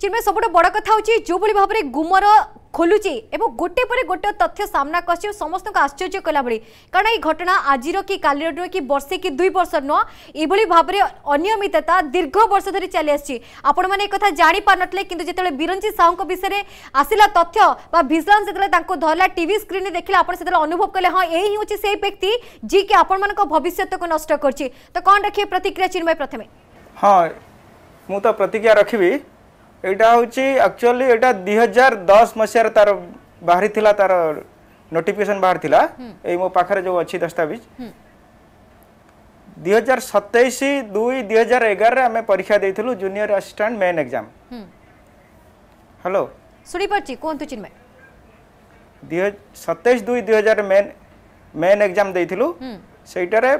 चिन्मय सबुठ बड़ कथा हूँ जो भाव में गुमर খোলুছে এবং গোটে পরে গোটে তথ্য সামনা করছে সমস্ত আশ্চর্য কলা ভাই কারণ এই ঘটনা আজির কি কালির নুহে কি বর্ষে কি দুই বর্ষ নুহ এইভাবে ভাবে অনিয়মিততা দীর্ঘ বর্ষ ধরে চালি আসছে আপন মানে একথা জাঁপারে কিন্তু যেত বিরঞ্জিত সাহু বিষয়ে আসিলা তথ্য বা ভিজিলান্স যেত তাঁকু ধরলা টিভি স্ক্রিনে দেখলে আপনার সেত অনুভব কলে হ্যাঁ এই হচ্ছে সেই ব্যক্তি যিকি আপনার ভবিষ্যৎকে নষ্ট করছে তো কম রাখবে প্রতিক্রিয়া চিন্ময় প্রথমে হ্যাঁ মু তো প্রতিক্রিয়া রাখবি ଏଇଟା ହେଉଛି ଆକ୍ଚୁଆଲି ଏଇଟା ଦୁଇ ହଜାର ଦଶ ମସିହାରେ ତାର ବାହାରିଥିଲା ତାର ନୋଟିଫିକେସନ୍ ବାହାରିଥିଲା ଏଇ ମୋ ପାଖରେ ଯେଉଁ ଅଛି ଦସ୍ତାବିଜ ଦୁଇ ହଜାର ସତେଇଶ ଦୁଇ ଦୁଇ ହଜାର ଏଗାରରେ ଆମେ ପରୀକ୍ଷା ଦେଇଥିଲୁ junior assistant main exam hello ଶୁଣିପାରୁଛି କୁହନ୍ତୁ ଚିନ୍ମୟ ଦୁଇ ସତେଇଶ ଦୁଇ ଦୁଇ ହଜାର ମେନ୍ ମେନ୍ ଏକ୍ଜାମ୍ ଦେଇଥିଲୁ ସେଇଟାରେ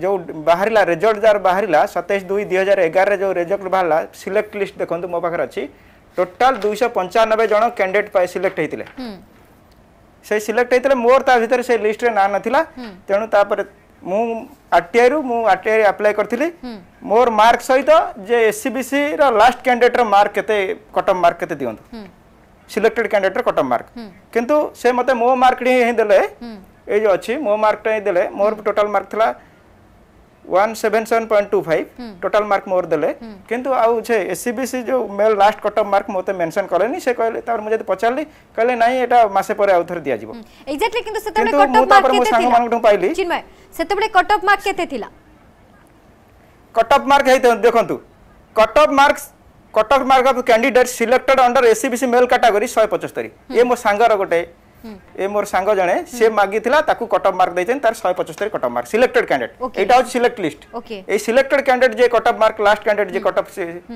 जो बाहर रेजल्ट जार बाहर सतैश दुई दुई हजार एगारे जो रेजल्ट बाहर सिलेक्ट लिस्ट देखो मो पाखे अच्छी टोटाल दुईश पंचानबे जन कैंडिडेट सिलेक्ट होते से सिलेक्ट होते मोर ता भितर से लिस्ट रे ना नाला तेणु तापर ମୁଁ ଆର୍ଟିଆଇରୁ ମୁଁ ଆର୍ଟିଆଇ ଆପ୍ଲାଏ କରିଥିଲି ମୋର ମାର୍କ ସହିତ ଯେ ଏସ୍ସିବିସିର ଲାଷ୍ଟ କ୍ୟାଣ୍ଡିଡେଟ୍ର ମାର୍କ କେତେ କଟମ୍ ମାର୍କ କେତେ ଦିଅନ୍ତୁ ସିଲେକ୍ଟେଡ୍ କ୍ୟାଣ୍ଡିଡେଟ୍ର କଟମ୍ ମାର୍କ କିନ୍ତୁ ସେ ମୋତେ ମୋ ମାର୍କଟି ହିଁ ଦେଲେ ଏଇ ଯେଉଁ ଅଛି ମୋ ମାର୍କଟା ହିଁ ଦେଲେ ମୋର ଟୋଟାଲ୍ ମାର୍କ ଥିଲା one seven seven point two five total mark ମୋର ଦେଲେ କିନ୍ତୁ ଆଉ ସେ ଏସ୍ ସି ବି ସି ଯେଉଁ male last cut off mark ମୋତେ ମେନ୍ସନ୍ କଲେନି ସେ କହିଲେ ତାପରେ ମୁଁ ଯଦି ପଚାରିଲି କହିଲେ ନାଇଁ ଏଇଟା ମାସେ ପରେ ଆଉ ଥରେ ଦିଆଯିବ କିନ୍ତୁ ମୁଁ ତାପରେ ମୋ ସାଙ୍ଗମାନଙ୍କଠୁ ପାଇଲି ସେତେବେଳେ କଟ୍ ଅଫ୍ ମାର୍କ କେତେ ଥିଲା କଟ୍ ଅଫ୍ ମାର୍କ ହେଇ ଦେଖନ୍ତୁ cut off mark cut off mark off candidate selected under S C B C male category ଶହେ ପଞ୍ଚସ୍ତରୀ ଏ ମୋ ସାଙ୍ଗର ଗୋଟେ ଏ ମୋର ସାଙ୍ଗ ଜଣେ ସେ ମାଗିଥିଲା ତାକୁ କଟଅଫ୍ ମାର୍କ ଦେଇଛନ୍ତି ତାର ଶହେ ପଚସ୍ତରୀ କଟଅଫ୍ ମାର୍କ ସିଲେକ୍ଟେଡ୍ କ୍ୟାଣ୍ଡିଡେଟ୍ ଏଇଟା ହେଉଛି ସିଲେକ୍ଟ ଲିଷ୍ଟ ଏଇ ସିଲେକ୍ଟେଡ୍ କ୍ୟାଣ୍ଡିଡେଟ୍ ଯେ କଟଅଫ୍ ମାର୍କ ଲାଷ୍ଟ କ୍ୟାଣ୍ଡିଡେଟ୍ ଯେ କଟଅଫ୍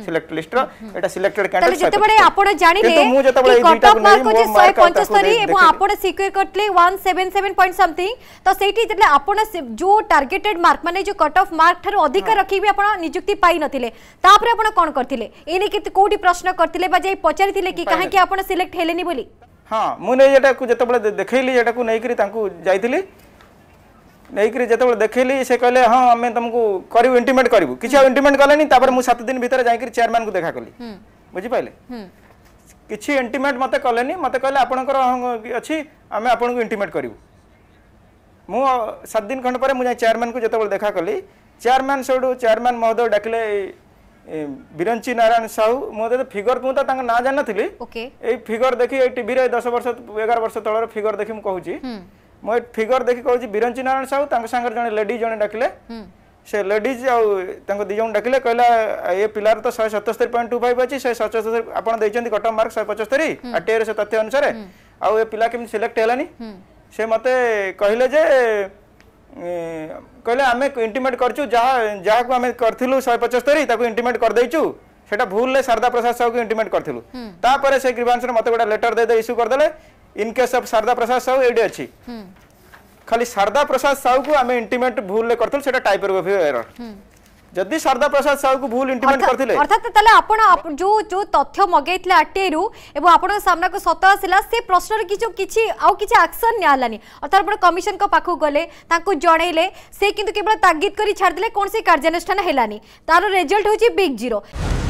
ସିଲେକ୍ଟ ଲିଷ୍ଟର ଏଇଟା ସିଲେକ୍ଟେଡ୍ କ୍ୟାଣ୍ଡିଡେଟ୍ ଯେତେବେଳେ ଆପଣ ଜାଣିଲେ ମୁଁ ଯେତେବେଳେ ଏଇ ଦୁଇଟାକୁ ନେଇ ମୋ ମାର୍କ ପଚସ୍ତରୀ ଏବଂ ଆପଣ ସିକ୍ୟୁର କରିଥିଲେ 177 ପଏଣ୍ଟ ସମଥିଂ ତ ସେଇଠି ଯେତେବେଳେ ଆପଣ ଯୋଉ ଟାର୍ଗେଟେଡ୍ ମାର୍କ ମାନେ ଯୋଉ କଟଅଫ୍ ମାର୍କ ଠାରୁ ଅଧିକ ରଖିବି ଆପଣ ନିଯୁକ୍ତି ପାଇ ନଥିଲେ ତାପରେ ଆପଣ କ'ଣ କରିଥିଲେ ଏ ନେଇ କେତେ କୋଉଠି ପ୍ରଶ୍ନ କରିଥିଲେ ବା ଯାଇ ପଚାରିଥିଲେ କି କାହିଁକି ଆପଣ ସିଲେକ୍ଟ ହେଲେନି ବୋଲି हाँ मुझे जो देखली नहीं करी नहीं करते देखली से कहले हाँ आम तुमको कर इंटीमेट करूँ किसी इंटीमेट कलेपर सात दिन भितर जा चेयरमैन को देखा कली बुझीपाले किसी इंटीमेट मत कले मत कह आप अच्छी आम आपन इंटीमेट करूँ मु सात दिन खंड पर मुझे चेयरमैन को जो देखा कली चेयरमैन सब चेयरमैन महोदय डाकिले ବିରଞ୍ଚି ନାରାୟଣ ସାହୁ ମୁଁ ଯଦି ଫିଗର ମୁଁ ତ ତାଙ୍କ ନାଁ ଜାଣିନଥିଲି ଏଇ ଫିଗର ଦେଖି ଏଇ ଟିଭିରେ ଦଶ ବର୍ଷ ଏଗାର ବର୍ଷ ତଳର ଫିଗର ଦେଖି ମୁଁ କହୁଛି ମୁଁ ଏଇ ଫିଗର ଦେଖି କହୁଛି ବିରଞ୍ଚି ନାରାୟଣ ସାହୁ ତାଙ୍କ ସାଙ୍ଗରେ ଜଣେ ଲେଡିଜ୍ ଜଣେ ଡାକିଲେ ସେ ଲେଡିଜ୍ ଆଉ ତାଙ୍କ ଦୁଇ ଜଣ ଡାକିଲେ କହିଲା ଏ ପିଲାର ତ ଶହେ ସତସ୍ତରୀ ପଏଣ୍ଟ ଟୁ ଫାଇଭ୍ ଅଛି ଶହେ ସତସ୍ତରୀ ଆପଣ ଦେଇଛନ୍ତି କଟକ ମାର୍କ ଶହେ ପଚସ୍ତରୀ ଆର୍ଟିଆଇର ସେ ତଥ୍ୟ ଅନୁସାରେ ଆଉ ଏ ପିଲା କେମିତି ସିଲେକ୍ଟ ହେଲାନି ସେ ମୋତେ କହିଲେ ଯେ କହିଲେ ଆମେ ଇଣ୍ଟିମେଟ୍ କରିଛୁ ଯାହା ଯାହାକୁ ଆମେ କରିଥିଲୁ ଶହେ ପଞ୍ଚସ୍ତରୀ ତାକୁ ଇଣ୍ଟିମେଟ୍ କରିଦେଇଛୁ ସେଟା ଭୁଲରେ ଶାରଦା ପ୍ରସାଦ ସାହୁକୁ ଇଣ୍ଟିମେଟ୍ କରିଥିଲୁ ତାପରେ ସେ ଗ୍ରିଭାନ୍ସରେ ମୋତେ ଗୋଟେ ଲେଟର ଦେଇଦେଇ ଇସ୍ୟୁ କରିଦେଲେ in case of Sharada Prasad Sahu ଏଇଠି ଅଛି ଖାଲି ଶାରଦା ପ୍ରସାଦ ସାହୁକୁ ଆମେ ଇଣ୍ଟିମେଟ୍ ଭୁଲରେ କରିଥିଲୁ ସେଟା ଟାଇପ୍ ଅଫ୍ ଏରର୍ ଯଦି ଶାରଦା ପ୍ରସାଦ ସାହୁଙ୍କୁ ଭୁଲ ଇମ୍ପ୍ଲିମେଣ୍ଟ କରିଥିଲେ ଅର୍ଥାତ୍ ତାହେଲେ ଆପଣ ଯୋଉ ଯୋଉ ତଥ୍ୟ ମଗେଇଥିଲେ ଆରଟିଆଇରୁ ଏବଂ ଆପଣଙ୍କ ସାମ୍ନାକୁ ସତ ଆସିଲା ସେ ପ୍ରଶ୍ନର କିଛି କିଛି ଆଉ କିଛି ଆକ୍ସନ୍ ନିଆହେଲାନି ଅର୍ଥାତ୍ ଆପଣ କମିଶନଙ୍କ ପାଖକୁ ଗଲେ ତାଙ୍କୁ ଜଣେଇଲେ ସେ କିନ୍ତୁ କେବଳ ତାଗିଦ କରି ଛାଡ଼ିଦେଲେ କୌଣସି କାର୍ଯ୍ୟାନୁଷ୍ଠାନ ହେଲାନି ତାର ରେଜଲ୍ଟ ହେଉଛି ବିଗ୍ ଜିରୋ